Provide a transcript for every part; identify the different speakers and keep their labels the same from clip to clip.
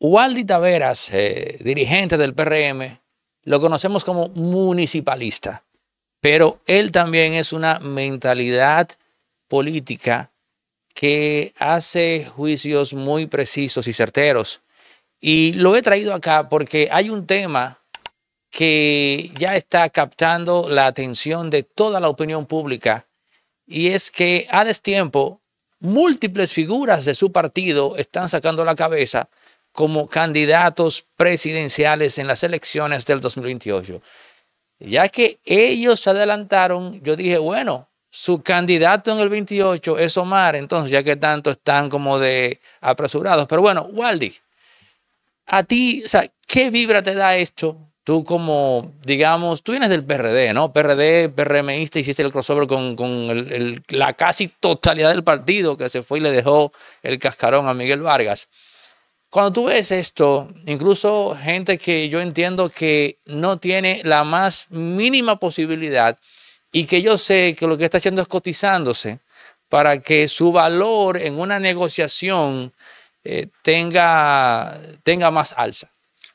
Speaker 1: Waldi Taveras, eh, dirigente del PRM, lo conocemos como municipalista, pero él también es una mentalidad política que hace juicios muy precisos y certeros. Y lo he traído acá porque hay un tema que ya está captando la atención de toda la opinión pública y es que a destiempo múltiples figuras de su partido están sacando la cabeza como candidatos presidenciales en las elecciones del 2028. Ya que ellos se adelantaron, yo dije, bueno, su candidato en el 28 es Omar, entonces ya que tanto están como de apresurados. Pero bueno, Waldi, a ti, o sea, ¿qué vibra te da esto? Tú como, digamos, tú vienes del PRD, ¿no? PRD, PRMista, hiciste el crossover con, la casi totalidad del partido que se fue y le dejó el cascarón a Miguel Vargas. Cuando tú ves esto, incluso gente que yo entiendo que no tiene la más mínima posibilidad y que yo sé que lo que está haciendo es cotizándose para que su valor en una negociación eh, tenga, tenga más alza.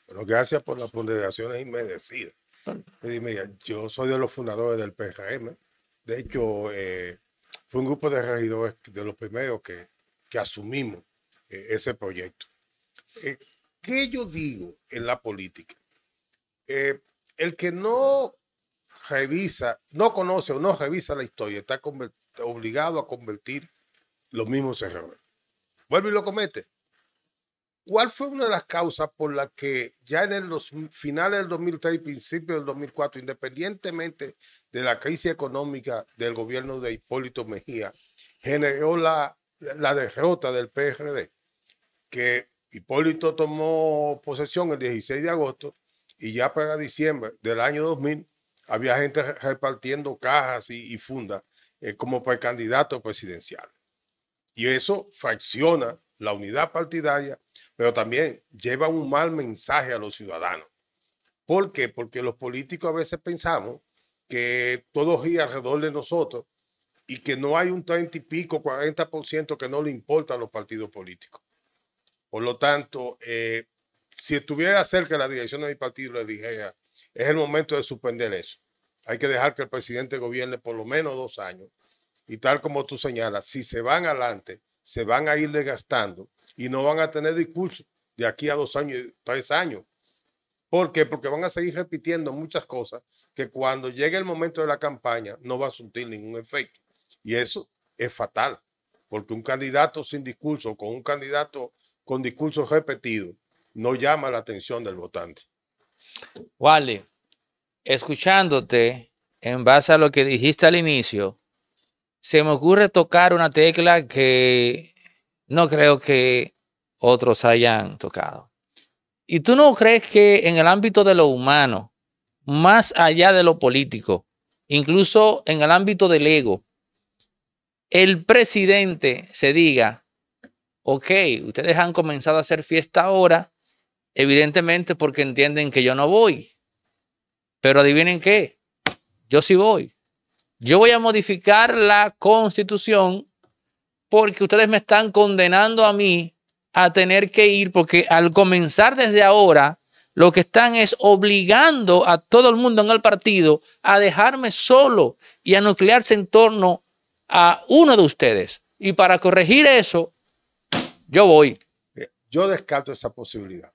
Speaker 2: Bueno, gracias por las ponderaciones inmerecidas. yo soy de los fundadores del PRM. De hecho, eh, fue un grupo de regidores de los primeros que, asumimos eh, ese proyecto. Eh, ¿Qué yo digo en la política? Eh, el que no revisa, no conoce o no revisa la historia, está obligado a convertir los mismos errores. Vuelve y lo comete. ¿Cuál fue una de las causas por las que ya en los, finales del 2003 y principios del 2004, independientemente de la crisis económica del gobierno de Hipólito Mejía, generó la, la derrota del PRD? Que Hipólito tomó posesión el 16 de agosto y ya para diciembre del año 2000 había gente repartiendo cajas y, fundas eh, como para candidato presidencial. Y eso fracciona la unidad partidaria, pero también lleva un mal mensaje a los ciudadanos. ¿Por qué? Porque los políticos a veces pensamos que todos gira alrededor de nosotros y que no hay un 30 y pico, 40% que no le importa a los partidos políticos. Por lo tanto, eh, si estuviera cerca de la dirección de mi partido, le dijera, es el momento de suspender eso. Hay que dejar que el presidente gobierne por lo menos dos años. Y tal como tú señalas, si se van adelante, se van a ir desgastando y no van a tener discurso de aquí a dos años, y tres años. ¿Por qué? Porque van a seguir repitiendo muchas cosas que cuando llegue el momento de la campaña no va a surtir ningún efecto. Y eso es fatal, porque un candidato sin discurso, con un candidato con discursos repetidos no llama la atención del votante.
Speaker 1: Wally, escuchándote, en base a lo que dijiste al inicio, se me ocurre tocar una tecla que no creo que otros hayan tocado. ¿Y tú no crees que en el ámbito de lo humano, más allá de lo político, incluso en el ámbito del ego, el presidente se diga, ok, ustedes han comenzado a hacer fiesta ahora, evidentemente porque entienden que yo no voy. Pero adivinen qué, yo sí voy. Yo voy a modificar la constitución porque ustedes me están condenando a mí a tener que ir, porque al comenzar desde ahora, lo que están es obligando a todo el mundo en el partido a dejarme solo y a nuclearse en torno a uno de ustedes. Y para corregir eso,
Speaker 2: yo voy. Eh, yo descarto esa posibilidad.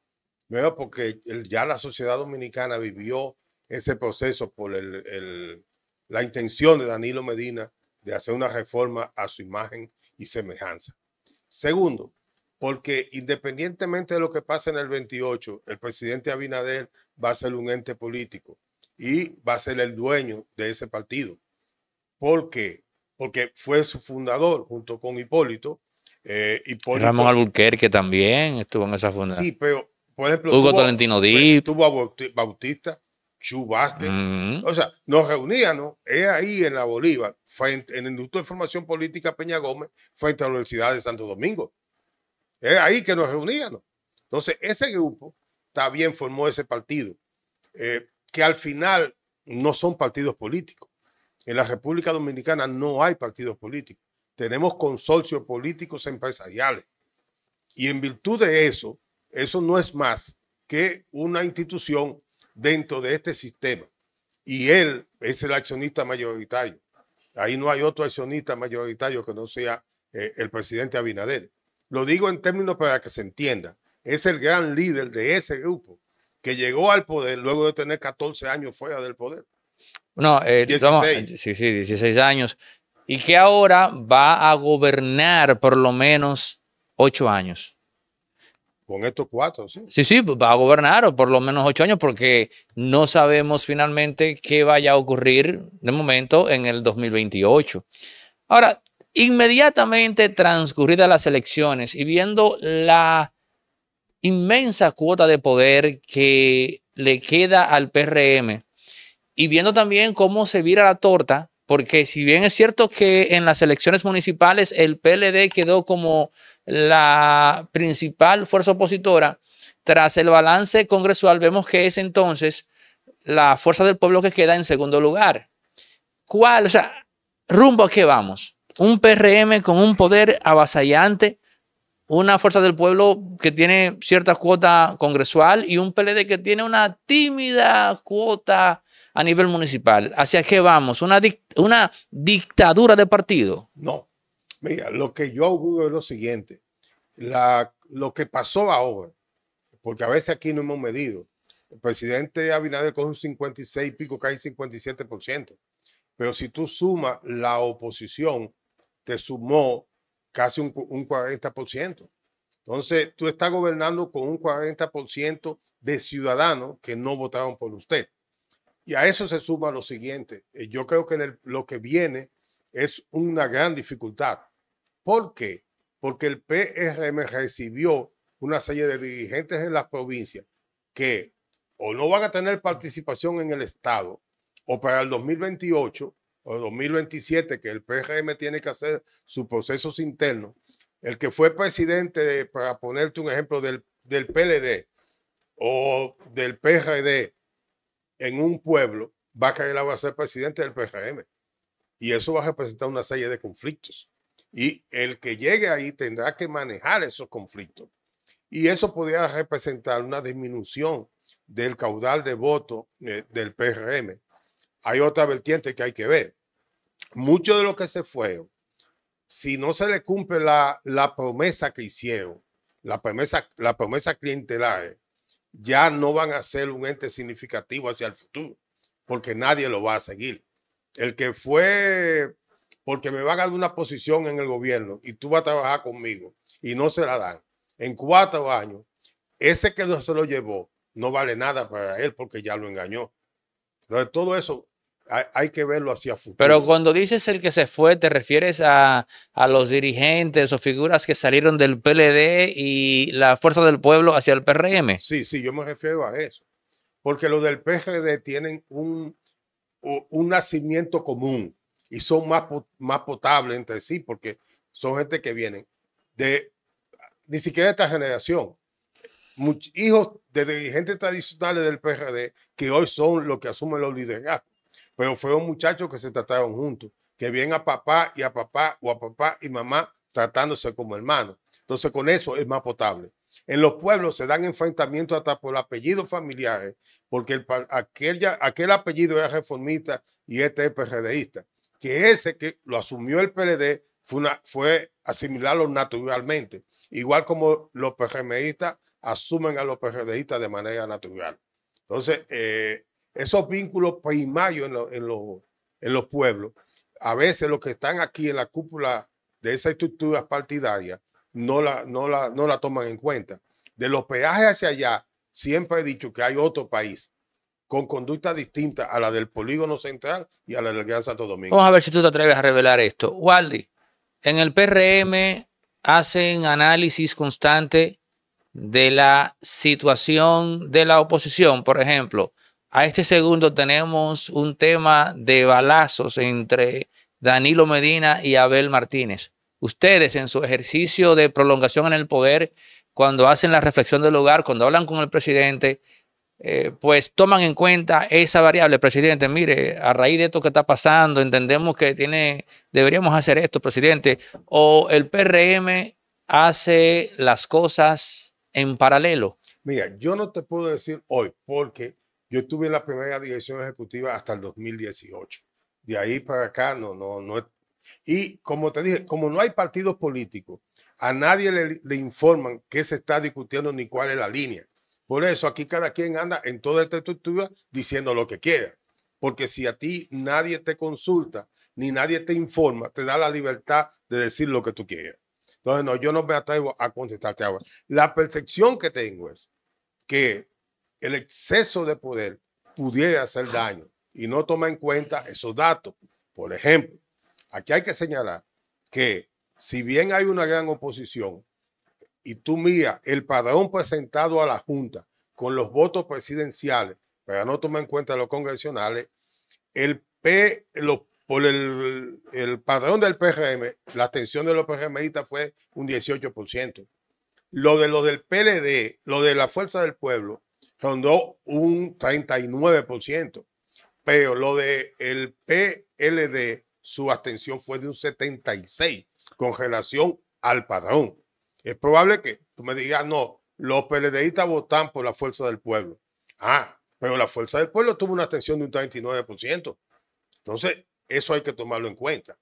Speaker 2: Veo porque ya la sociedad dominicana vivió ese proceso por la intención de Danilo Medina de hacer una reforma a su imagen y semejanza. Segundo, porque independientemente de lo que pase en el 28, el presidente Abinader va a ser un ente político y va a ser el dueño de ese partido. ¿Por qué? Porque fue su fundador junto con Hipólito eh, Ramón
Speaker 1: Albuquerque también estuvo en esa fundación. Sí, pero, por ejemplo. Hugo Tolentino Díaz. Tuvo
Speaker 2: a Bautista, Chubaste. O sea, nos reuníamos, es ahí en la Bolívar, en el Instituto de Formación Política Peña Gómez, frente a la Universidad de Santo Domingo. Es ahí que nos reuníamos. Entonces, ese grupo también formó ese partido, eh, que al final no son partidos políticos. En la República Dominicana no hay partidos políticos tenemos consorcios políticos empresariales. Y en virtud de eso, eso no es más que una institución dentro de este sistema. Y él es el accionista mayoritario. Ahí no hay otro accionista mayoritario que no sea eh, el presidente Abinader. Lo digo en términos para que se entienda. Es el gran líder de ese grupo que llegó al poder luego de tener 14 años fuera del poder.
Speaker 1: No, 16. Eh, sí, sí, 16 años y que ahora va a gobernar por lo menos ocho años.
Speaker 2: Con estos cuatro, sí.
Speaker 1: Sí, sí, pues, va a gobernar por lo menos ocho años porque no sabemos finalmente qué vaya a ocurrir de momento en el 2028. Ahora, inmediatamente transcurridas las elecciones y viendo la inmensa cuota de poder que le queda al PRM y viendo también cómo se vira la torta porque si bien es cierto que en las elecciones municipales el PLD quedó como la principal fuerza opositora, tras el balance congresual vemos que es entonces la fuerza del pueblo que queda en segundo lugar. ¿Cuál? O sea, rumbo a qué vamos? Un PRM con un poder avasallante, una fuerza del pueblo que tiene cierta cuota congresual y un PLD que tiene una tímida cuota a nivel municipal? ¿Hacia qué vamos? ¿Una, dictadura de partido? No.
Speaker 2: Mira, lo que yo auguro es lo siguiente. La, lo que pasó ahora, porque a veces aquí no hemos medido. El presidente Abinader coge un 56 y pico, casi 57%. Pero si tú sumas la oposición, te sumó casi un, un 40%. Entonces, tú estás gobernando con un 40% de ciudadanos que no votaron por usted. Y a eso se suma lo siguiente. Eh, yo creo que lo que viene es una gran dificultad. ¿Por qué? Porque el PRM recibió una serie de dirigentes en las provincias que o no van a tener participación en el Estado o para el 2028 o 2027, que el PRM tiene que hacer sus procesos internos, el que fue presidente, para ponerte un ejemplo, del, del PLD o del PRD en un pueblo, va a ser presidente del PRM. Y eso va a representar una serie de conflictos. Y el que llegue ahí tendrá que manejar esos conflictos. Y eso podría representar una disminución del caudal de voto eh, del PRM. Hay otra vertiente que hay que ver. Mucho de lo que se fue, si no se le cumple la, promesa que hicieron, la promesa, la promesa clientelar, ya no van a ser un ente significativo hacia el futuro, porque nadie lo va a seguir. El que fue, porque me va a dar una posición en el gobierno y tú vas a trabajar conmigo y no se la dan, en cuatro años, ese que no se lo llevó no vale nada para él porque ya lo engañó. de todo eso hay, que verlo hacia futuro. Pero cuando
Speaker 1: dices el que se fue, ¿te refieres a, a, los dirigentes o figuras que salieron del PLD y la fuerza del pueblo hacia el PRM? Sí, sí,
Speaker 2: yo me refiero a eso. Porque los del PRD tienen un, un nacimiento común y son más, más potables entre sí porque son gente que vienen de ni siquiera esta generación. hijos de dirigentes tradicionales del PRD que hoy son los que asumen los liderazgos pero fue un muchacho que se trataron juntos, que bien a papá y a papá o a papá y mamá tratándose como hermanos. Entonces con eso es más potable. En los pueblos se dan enfrentamientos hasta por apellidos familiares, porque el, aquel, aquel apellido era reformista y este es PRDista. Que ese que lo asumió el PLD fue, una, asimilarlo naturalmente, igual como los PRMistas asumen a los PRDistas de manera natural. Entonces, eh, esos vínculos primarios pues, en, en, los pueblos. A veces los que están aquí en la cúpula de esas estructuras partidarias no la, no, la, no la toman en cuenta. De los peajes hacia allá, siempre he dicho que hay otro país con conducta distinta a la del polígono central y a la del Gran Santo Domingo. Vamos a ver si
Speaker 1: tú te atreves a revelar esto. Waldi, en el PRM hacen análisis constante de la situación de la oposición, por ejemplo, a este segundo tenemos un tema de balazos entre Danilo Medina y Abel Martínez. Ustedes en su ejercicio de prolongación en el poder, cuando hacen la reflexión del lugar, cuando hablan con el presidente, eh, pues toman en cuenta esa variable, presidente. Mire, a raíz de esto que está pasando, entendemos que tiene, deberíamos hacer esto, presidente. O el PRM hace las cosas en paralelo. Mira,
Speaker 2: yo no te puedo decir hoy porque yo estuve en la primera dirección ejecutiva hasta el 2018. De ahí para acá, no, no, no. Y como te dije, como no hay partidos políticos, a nadie le, informan qué se está discutiendo ni cuál es la línea. Por eso aquí cada quien anda en toda esta estructura diciendo lo que quiera. Porque si a ti nadie te consulta ni nadie te informa, te da la libertad de decir lo que tú quieras. Entonces, no, yo no me atrevo a contestarte ahora. La percepción que tengo es que el exceso de poder pudiera hacer daño y no toma en cuenta esos datos. Por ejemplo, aquí hay que señalar que si bien hay una gran oposición y tú mía el padrón presentado a la Junta con los votos presidenciales, pero no toma en cuenta los congresionales, el P, por el, el, padrón del PRM, la atención de los PRMistas fue un 18%. Lo de lo del PLD, lo de la Fuerza del Pueblo, rondó un 39%, pero lo del el PLD, su abstención fue de un 76% con relación al padrón. Es probable que tú me digas, ah, no, los PLDistas votan por la fuerza del pueblo. Ah, pero la fuerza del pueblo tuvo una abstención de un 39%. Entonces, eso hay que tomarlo en cuenta.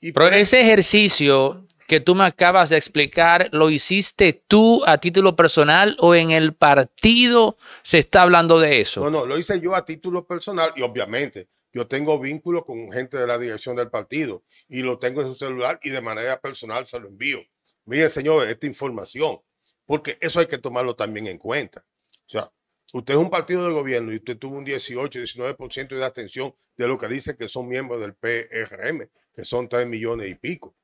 Speaker 1: Y en ese ejercicio que tú me acabas de explicar, ¿lo hiciste tú a título personal o en el partido se está hablando de eso? No,
Speaker 2: no, lo hice yo a título personal y obviamente yo tengo vínculo con gente de la dirección del partido y lo tengo en su celular y de manera personal se lo envío. Miren, señores, esta información, porque eso hay que tomarlo también en cuenta. O sea, usted es un partido de gobierno y usted tuvo un 18, 19% de atención de lo que dice que son miembros del PRM, que son 3 millones y pico.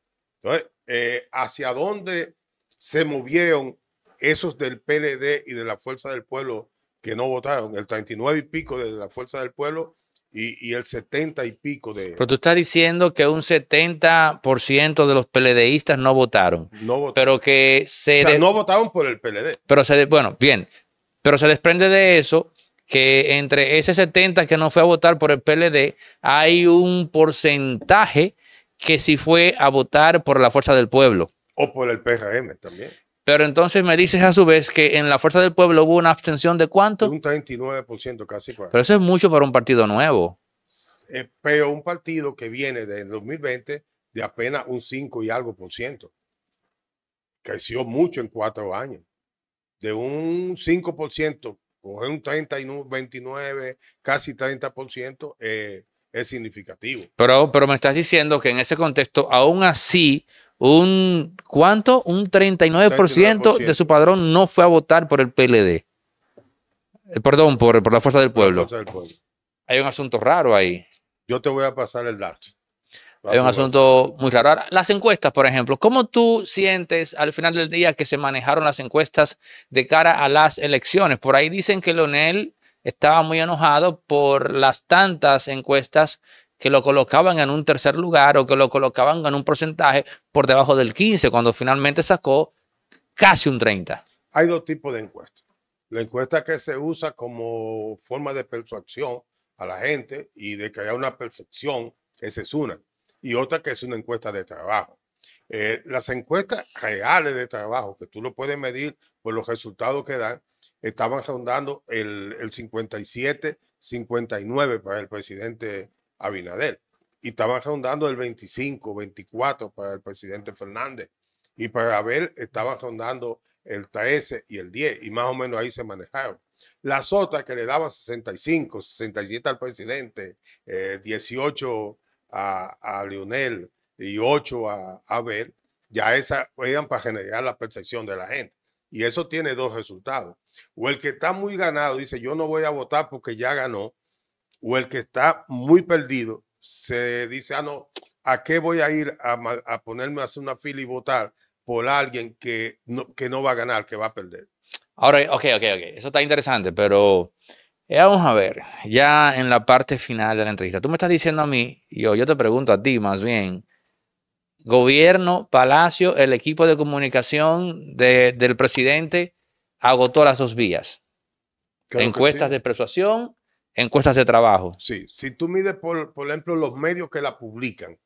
Speaker 2: Entonces, eh, hacia dónde se movieron esos del PLD y de la Fuerza del Pueblo que no votaron, el 39 y pico de la Fuerza del Pueblo y, el 70 y pico de... Pero
Speaker 1: tú estás diciendo que un 70% de los PLDistas no votaron. No votaron. Pero que se... no votaron por el PLD. Pero se... Bueno, bien. Pero se desprende de eso que entre ese 70 que no fue a votar por el PLD, hay un porcentaje que si fue a votar por la fuerza del pueblo. O por el PJM también. Pero entonces me dices a su vez que en la Fuerza del Pueblo hubo una abstención de cuánto? un 39% casi. Pero eso es mucho para un partido nuevo. Eh,
Speaker 2: pero un partido que viene del 2020 de apenas un 5 y algo por ciento. Creció mucho en cuatro años. De un 5%, coger un 39, 29, casi 30%, por eh, es
Speaker 1: significativo. Pero, pero me estás diciendo que en ese contexto, aún así, un ¿cuánto? Un 39%, de su padrón no fue a votar por el PLD. Eh, perdón, por, por, la fuerza del pueblo. Hay un asunto raro ahí. Yo te voy a pasar el dato. Hay un asunto muy raro. las encuestas, por ejemplo, ¿cómo tú sientes al final del día que se manejaron las encuestas de cara a las elecciones? Por ahí dicen que Leonel estaba muy enojado por las tantas encuestas que lo colocaban en un tercer lugar o que lo colocaban en un porcentaje por debajo del 15, cuando finalmente sacó casi un 30.
Speaker 2: Hay dos tipos de encuestas. La encuesta que se usa como forma de persuasión a la gente y de que haya una percepción, esa es una. Y otra que es una encuesta de trabajo. Eh, las encuestas reales de trabajo, que tú lo puedes medir por los resultados que dan, estaban rondando el, 57, 59 para el presidente Abinader y estaban rondando el 25, 24 para el presidente Fernández y para Abel estaban rondando el 13 y el 10 y más o menos ahí se manejaron. Las otras que le daban 65, 67 al presidente, 18 eh, a, a, Lionel y 8 a, a Abel, ya esas eran para generar la percepción de la gente. Y eso tiene dos resultados. O el que está muy ganado dice, yo no voy a votar porque ya ganó. O el que está muy perdido se dice, ah, no, ¿a qué voy a ir a, ponerme a hacer una fila y votar por alguien que no, va a ganar, que va a perder?
Speaker 1: Ahora, ok, ok, ok. Eso está interesante, pero eh, vamos a ver, ya en la parte final de la entrevista, tú me estás diciendo a mí, yo, yo te pregunto a ti más bien, gobierno, palacio, el equipo de comunicación del presidente agotó las dos vías.
Speaker 2: encuestas de
Speaker 1: persuasión, encuestas de trabajo. Sí,
Speaker 2: si tú mides, por, ejemplo, los medios que la publican,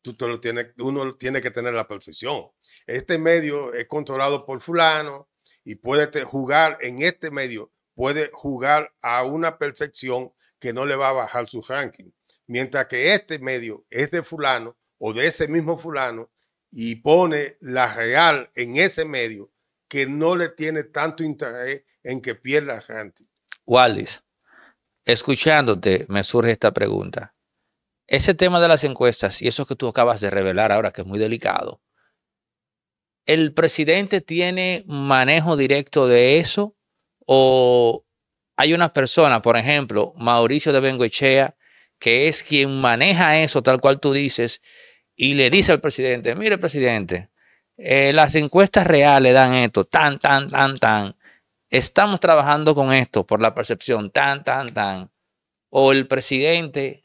Speaker 2: tú te lo tienes, uno tiene que tener la percepción. Este medio es controlado por fulano y puede jugar en este medio, puede jugar a una percepción que no le va a bajar su ranking. Mientras que este medio es de fulano o de ese mismo fulano y pone la real en ese medio, que no le tiene tanto interés en que pierda gente.
Speaker 1: Wallis, escuchándote, me surge esta pregunta. Ese tema de las encuestas y eso que tú acabas de revelar ahora, que es muy delicado, ¿el presidente tiene manejo directo de eso? ¿O hay una persona, por ejemplo, Mauricio de Bengoechea, que es quien maneja eso, tal cual tú dices, y le dice al presidente, mire presidente, eh, las encuestas reales dan esto, tan, tan, tan, tan. Estamos trabajando con esto por la percepción, tan, tan, tan. O el presidente,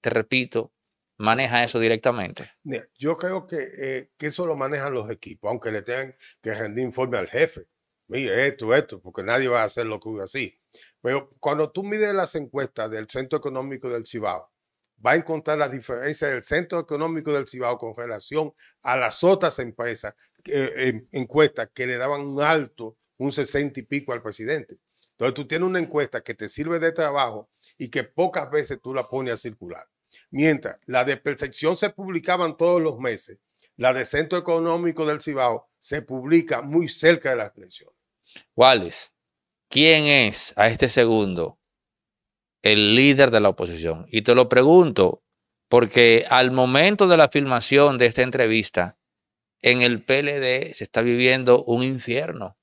Speaker 1: te repito, maneja eso directamente.
Speaker 2: Yo creo eh, que, eso lo manejan los equipos, aunque le tengan que rendir informe al jefe. Mire, esto, esto, porque nadie va a hacer lo que así. Pero cuando tú mides las encuestas del Centro Económico del Cibao, va a encontrar la diferencia del centro económico del Cibao con relación a las otras empresas, eh, encuestas que le daban un alto, un 60 y pico al presidente. Entonces tú tienes una encuesta que te sirve de trabajo y que pocas veces tú la pones a circular. Mientras la de percepción se publicaban todos los meses, la de centro económico del Cibao se publica muy cerca de las elecciones.
Speaker 1: Wallace, ¿quién es a este segundo el líder de la oposición. Y te lo pregunto porque al momento de la filmación de esta entrevista, en el PLD se está viviendo un infierno,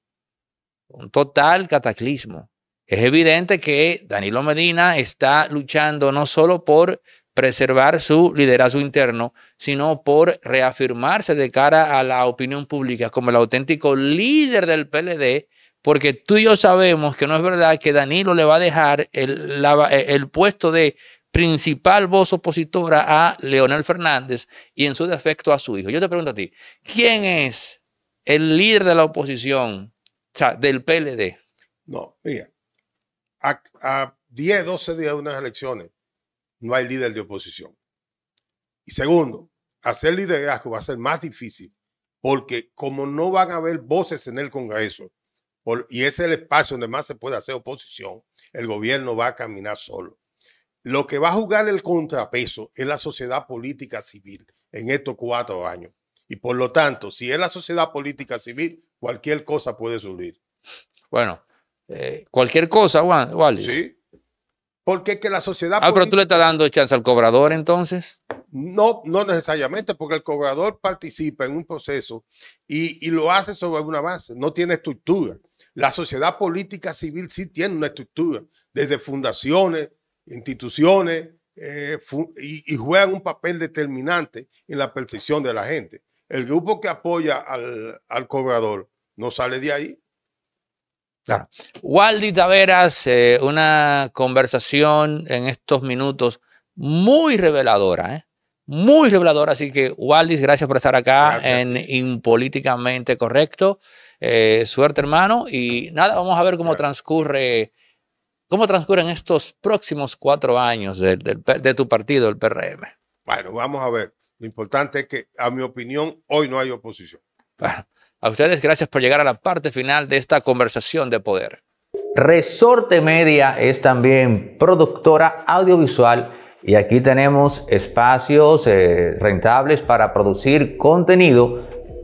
Speaker 1: un total cataclismo. Es evidente que Danilo Medina está luchando no solo por preservar su liderazgo interno, sino por reafirmarse de cara a la opinión pública como el auténtico líder del PLD porque tú y yo sabemos que no es verdad que Danilo le va a dejar eh, el, puesto de principal voz opositora a Leonel Fernández y en su defecto a su hijo. Yo te pregunto a ti, ¿quién es el líder de la oposición, del PLD? No, mira,
Speaker 2: a, a 10, 12 días de unas elecciones no hay líder de oposición. Y segundo, hacer liderazgo va a ser más difícil porque como no van a haber voces en el Congreso, y es el espacio donde más se puede hacer oposición, el gobierno va a caminar solo. Lo que va a jugar el contrapeso es la sociedad política civil en estos cuatro años. Y por lo tanto, si es la sociedad política civil, cualquier cosa puede subir.
Speaker 1: Bueno, eh, cualquier cosa, Juan, Sí.
Speaker 2: Porque es que la sociedad. Ah, pero tú le
Speaker 1: estás dando chance al cobrador entonces.
Speaker 2: No, no necesariamente, porque el cobrador participa en un proceso y, y lo hace sobre una base, no tiene estructura. La sociedad política civil sí tiene una estructura, desde fundaciones, instituciones, eh, y, juegan un papel determinante en la percepción de la gente. El grupo que apoya al, cobrador no sale de ahí.
Speaker 1: Claro. Waldi Taveras, eh, una conversación en estos minutos muy reveladora, ¿eh? muy reveladora. Así que, Waldis, gracias por estar acá en Impolíticamente Correcto. Eh, suerte, hermano. Y nada, vamos a ver cómo transcurre, cómo transcurren estos próximos cuatro años de, tu partido, el PRM.
Speaker 2: Bueno, vamos a ver. Lo importante es que, a mi opinión, hoy no hay oposición.
Speaker 1: a ustedes gracias por llegar a la parte final de esta conversación de poder. Resorte Media es también productora audiovisual y aquí tenemos espacios eh, rentables para producir contenido